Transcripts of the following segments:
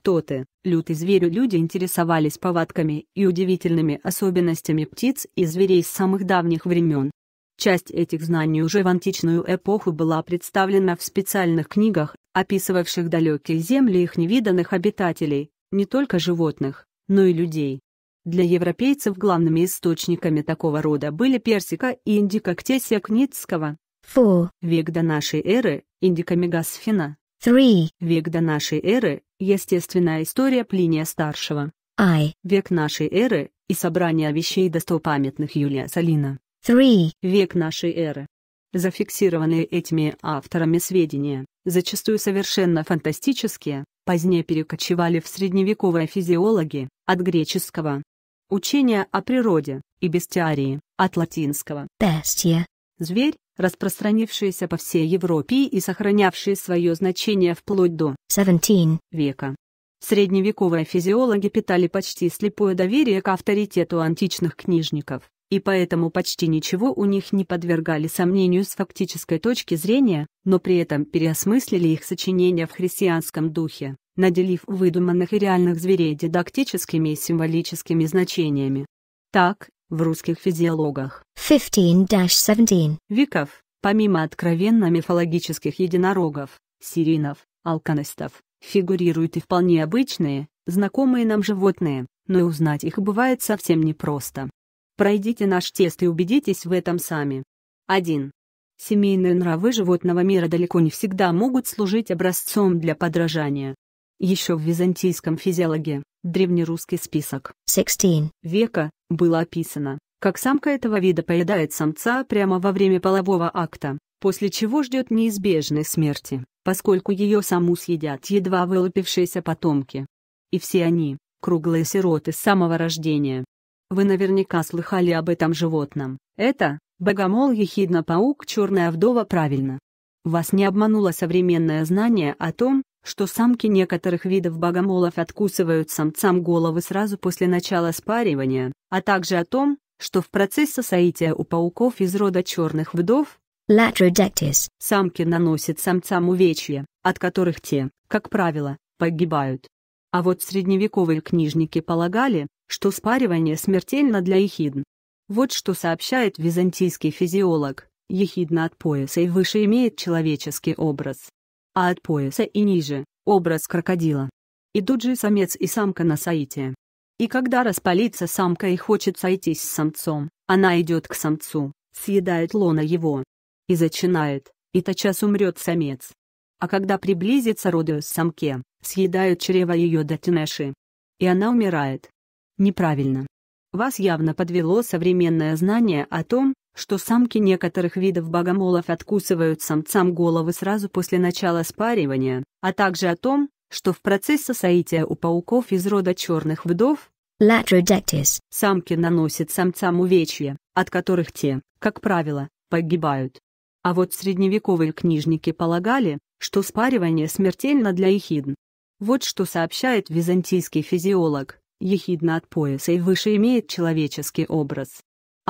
кто ты, лютый зверь. Люди интересовались повадками и удивительными особенностями птиц и зверей с самых давних времен. Часть этих знаний уже в античную эпоху была представлена в специальных книгах, описывавших далекие земли их невиданных обитателей, не только животных, но и людей. Для европейцев главными источниками такого рода были персика и индика Ктесия Кницкого. Фу. Век до нашей эры, индика Мегасфина, Three. Век до нашей эры – естественная история Плиния Старшего. I. Век нашей эры и собрание вещей достопамятных Юлия Салина. Three. Век нашей эры. Зафиксированные этими авторами сведения, зачастую совершенно фантастические, позднее перекочевали в средневековые физиологи, от греческого учения о природе» и «бестиарии», от латинского «bestia» – «зверь», распространившиеся по всей Европе и сохранявшие свое значение вплоть до 17 века. Средневековые физиологи питали почти слепое доверие к авторитету античных книжников, и поэтому почти ничего у них не подвергали сомнению с фактической точки зрения, но при этом переосмыслили их сочинения в христианском духе, наделив выдуманных и реальных зверей дидактическими и символическими значениями. Так, в русских физиологах. 15-17. Виков, помимо откровенно мифологических единорогов, сиринов, алканистов, фигурируют и вполне обычные, знакомые нам животные, но и узнать их бывает совсем непросто. Пройдите наш тест и убедитесь в этом сами. 1. Семейные нравы животного мира далеко не всегда могут служить образцом для подражания. Еще в византийском физиологе древнерусский список 16. века, было описано, как самка этого вида поедает самца прямо во время полового акта, после чего ждет неизбежной смерти, поскольку ее саму съедят едва вылупившиеся потомки. И все они – круглые сироты с самого рождения. Вы наверняка слыхали об этом животном. Это – богомол ехидно паук черная вдова правильно. Вас не обмануло современное знание о том, что самки некоторых видов богомолов откусывают самцам головы сразу после начала спаривания, а также о том, что в процессе соития у пауков из рода черных вдов самки наносят самцам увечья, от которых те, как правило, погибают. А вот средневековые книжники полагали, что спаривание смертельно для ехидн. Вот что сообщает византийский физиолог, ехидна от пояса и выше имеет человеческий образ, а от пояса и ниже – образ крокодила. и тут же самец и самка на соитие. И когда распалится самка и хочет сойтись с самцом, она идет к самцу, съедает лона его. И зачинает, и тотчас умрет самец. А когда приблизится родеус самке, съедают чрево ее до тенеши. И она умирает. Неправильно. Вас явно подвело современное знание о том, что самки некоторых видов богомолов откусывают самцам головы сразу после начала спаривания, а также о том, что в процессе соития у пауков из рода черных вдов самки наносят самцам увечья, от которых те, как правило, погибают. А вот средневековые книжники полагали, что спаривание смертельно для ехидн. Вот что сообщает византийский физиолог, ехидна от пояса и выше имеет человеческий образ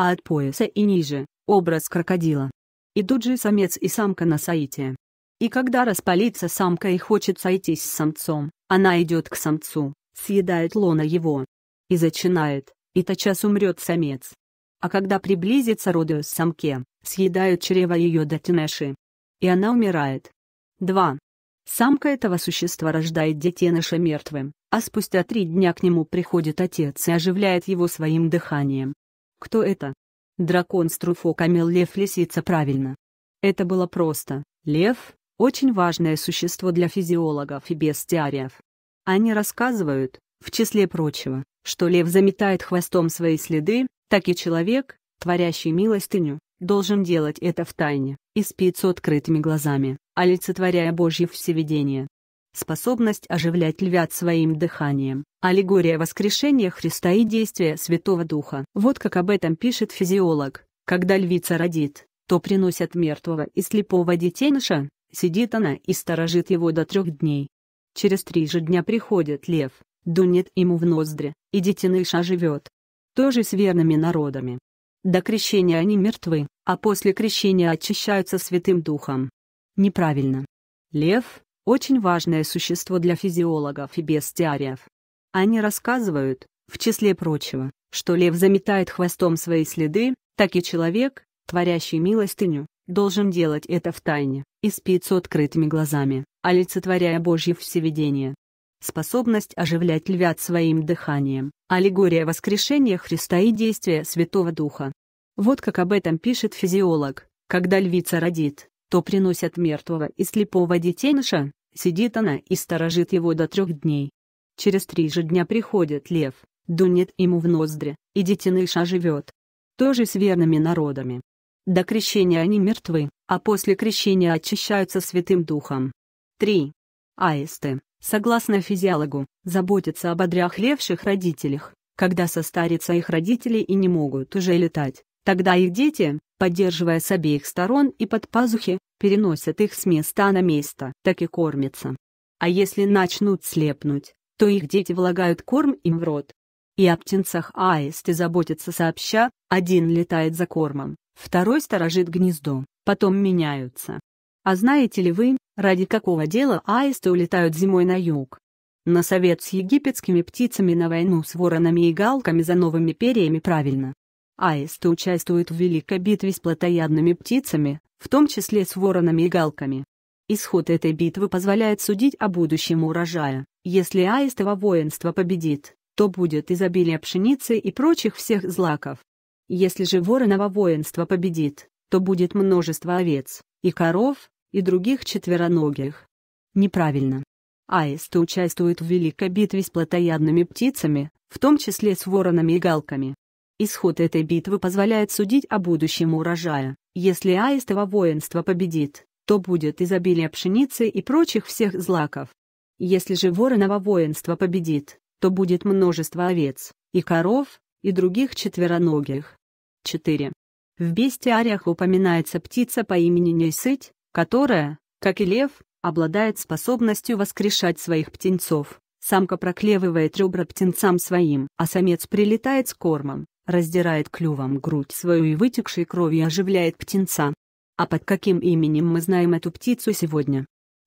а от пояса и ниже – образ крокодила. И тут же самец и самка на соитие. И когда распалится самка и хочет сойтись с самцом, она идет к самцу, съедает лона его. И зачинает, и тотчас умрет самец. А когда приблизится родеус самке, съедают чрево ее до тенеши. И она умирает. 2. Самка этого существа рождает детеныша мертвым, а спустя три дня к нему приходит отец и оживляет его своим дыханием. Кто это? Дракон Струфо Камел Лев Лисица правильно. Это было просто. Лев – очень важное существо для физиологов и бестиариев. Они рассказывают, в числе прочего, что лев заметает хвостом свои следы, так и человек, творящий милостыню, должен делать это в тайне и спит с открытыми глазами, олицетворяя Божье всеведение способность оживлять львят своим дыханием. Аллегория воскрешения Христа и действия Святого Духа. Вот как об этом пишет физиолог. Когда львица родит, то приносят мертвого и слепого детеныша, сидит она и сторожит его до трех дней. Через три же дня приходит лев, дунет ему в ноздри, и детеныш оживет. Тоже с верными народами. До крещения они мертвы, а после крещения очищаются Святым Духом. Неправильно. Лев, очень важное существо для физиологов и бестиариев. Они рассказывают, в числе прочего, что лев заметает хвостом свои следы, так и человек, творящий милостыню, должен делать это в тайне и спит с открытыми глазами, олицетворяя Божье всеведение. Способность оживлять львят своим дыханием, аллегория воскрешения Христа и действия Святого Духа. Вот как об этом пишет физиолог, когда львица родит, то приносят мертвого и слепого детеныша, сидит она и сторожит его до трех дней. Через три же дня приходит лев, дунет ему в ноздри, и детеныш живет. Тоже с верными народами. До крещения они мертвы, а после крещения очищаются Святым Духом. 3. Аисты, согласно физиологу, заботятся об одряхлевших родителях, когда состарятся их родители и не могут уже летать. Тогда их дети, поддерживая с обеих сторон и под пазухи, переносят их с места на место, так и кормятся. А если начнут слепнуть, то их дети влагают корм им в рот. И о птенцах аисты заботятся сообща, один летает за кормом, второй сторожит гнездо, потом меняются. А знаете ли вы, ради какого дела аисты улетают зимой на юг? На совет с египетскими птицами на войну с воронами и галками за новыми перьями правильно. Аисты участвуют в великой битве с плотоядными птицами, в том числе с воронами и галками. Исход этой битвы позволяет судить о будущем урожая. Если аистово воинство победит, то будет изобилие пшеницы и прочих всех злаков. Если же вороново воинство победит, то будет множество овец, и коров, и других четвероногих. Неправильно. Аисты участвуют в великой битве с плотоядными птицами, в том числе с воронами и галками. Исход этой битвы позволяет судить о будущем урожая. Если аистово воинство победит, то будет изобилие пшеницы и прочих всех злаков. Если же вороново воинство победит, то будет множество овец, и коров, и других четвероногих. 4. В бестиариях упоминается птица по имени Несыть, которая, как и лев, обладает способностью воскрешать своих птенцов. Самка проклевывает ребра птенцам своим, а самец прилетает с кормом раздирает клювом грудь свою и вытекшей кровью оживляет птенца. А под каким именем мы знаем эту птицу сегодня?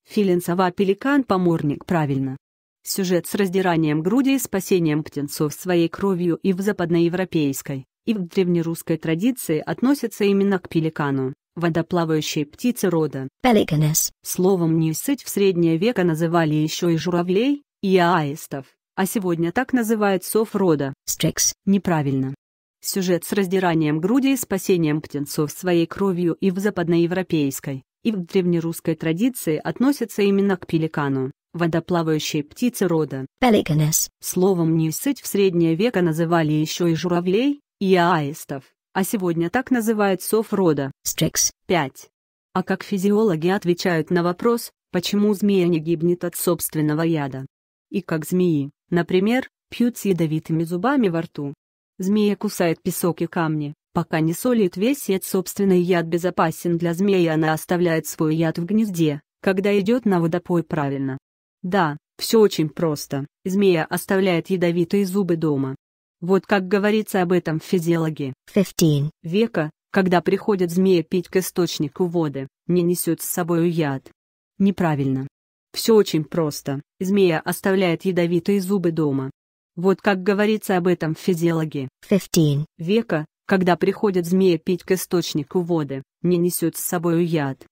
Филин сова пеликан поморник правильно. Сюжет с раздиранием груди и спасением птенцов своей кровью и в западноевропейской, и в древнерусской традиции относится именно к пеликану, водоплавающей птице рода. Пеликанес. Словом неисыть в среднее века называли еще и журавлей, и аистов, а сегодня так называют сов рода. Стрикс. Неправильно. Сюжет с раздиранием груди и спасением птенцов своей кровью и в западноевропейской, и в древнерусской традиции относится именно к пеликану, водоплавающей птице рода. Пеликанес. Словом «нюсыть» в среднее века называли еще и журавлей, и аистов, а сегодня так называют сов рода. Стрикс. 5. А как физиологи отвечают на вопрос, почему змея не гибнет от собственного яда? И как змеи, например, пьют с ядовитыми зубами во рту, Змея кусает песок и камни, пока не солит весь яд. Собственный яд безопасен для змеи, она оставляет свой яд в гнезде, когда идет на водопой правильно. Да, все очень просто, змея оставляет ядовитые зубы дома. Вот как говорится об этом в физиологии 15 века, когда приходит змея пить к источнику воды, не несет с собой яд. Неправильно. Все очень просто, змея оставляет ядовитые зубы дома, вот как говорится об этом в физиологии 15. века, когда приходит змея пить к источнику воды, не несет с собой яд.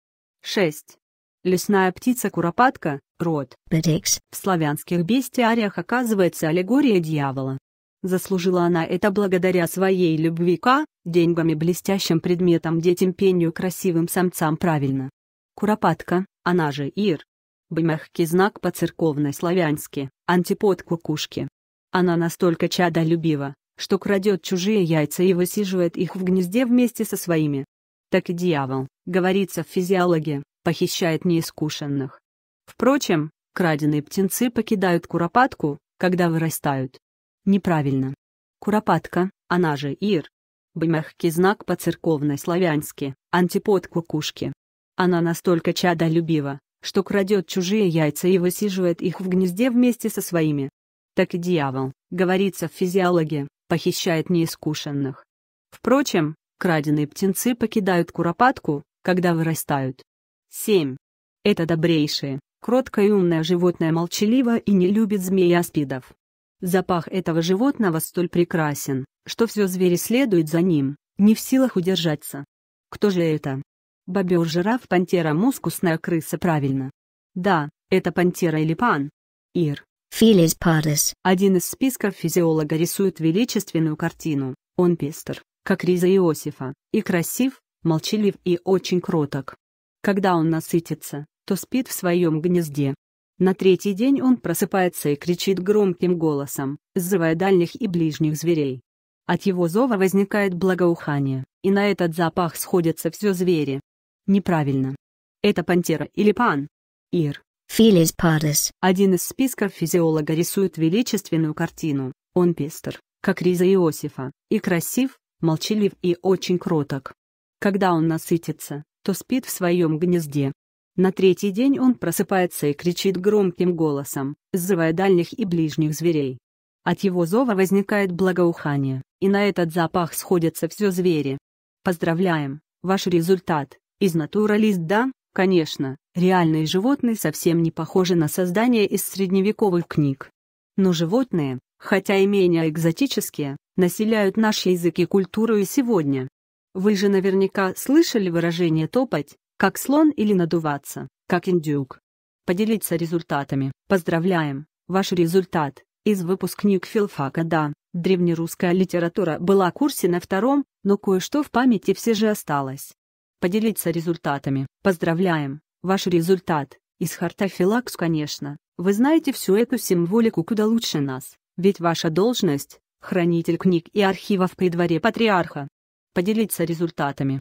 6. Лесная птица-куропатка, род. Bedix. В славянских бестиариях оказывается аллегория дьявола. Заслужила она это благодаря своей любви к а, деньгам и блестящим предметам детям пению красивым самцам правильно. Куропатка, она же Ир. бы мягкий знак по-церковной славянски, антипод кукушки. Она настолько чадолюбива, что крадет чужие яйца и высиживает их в гнезде вместе со своими. Так и дьявол, говорится в физиологии, похищает неискушенных. Впрочем, краденые птенцы покидают куропатку, когда вырастают. Неправильно. Куропатка, она же Ир. Б мягкий знак по-церковно-славянски, антипод кукушки. Она настолько чадолюбива, что крадет чужие яйца и высиживает их в гнезде вместе со своими так и дьявол, говорится в физиологе, похищает неискушенных. Впрочем, краденые птенцы покидают куропатку, когда вырастают. 7. Это добрейшее, кроткое и умное животное молчаливо и не любит змей и аспидов. Запах этого животного столь прекрасен, что все звери следуют за ним, не в силах удержаться. Кто же это? Бобер, жираф, пантера, мускусная крыса, правильно. Да, это пантера или пан. Ир. Филис Падес. Один из списков физиолога рисует величественную картину. Он пестр, как риза Иосифа, и красив, молчалив и очень кроток. Когда он насытится, то спит в своем гнезде. На третий день он просыпается и кричит громким голосом, зывая дальних и ближних зверей. От его зова возникает благоухание, и на этот запах сходятся все звери. Неправильно. Это пантера или пан? Ир. Филис Пардес. Один из списков физиолога рисует величественную картину. Он пестр, как риза Иосифа, и красив, молчалив и очень кроток. Когда он насытится, то спит в своем гнезде. На третий день он просыпается и кричит громким голосом, зывая дальних и ближних зверей. От его зова возникает благоухание, и на этот запах сходятся все звери. Поздравляем, ваш результат, из натуралист да, конечно, Реальные животные совсем не похожи на создания из средневековых книг. Но животные, хотя и менее экзотические, населяют наш язык и культуру и сегодня. Вы же наверняка слышали выражение «топать», как слон или надуваться, как индюк. Поделиться результатами. Поздравляем! Ваш результат из выпускник филфака «Да». Древнерусская литература была курсе на втором, но кое-что в памяти все же осталось. Поделиться результатами. Поздравляем! Ваш результат, из Хартафилакс, конечно, вы знаете всю эту символику куда лучше нас, ведь ваша должность – хранитель книг и архивов при дворе патриарха. Поделиться результатами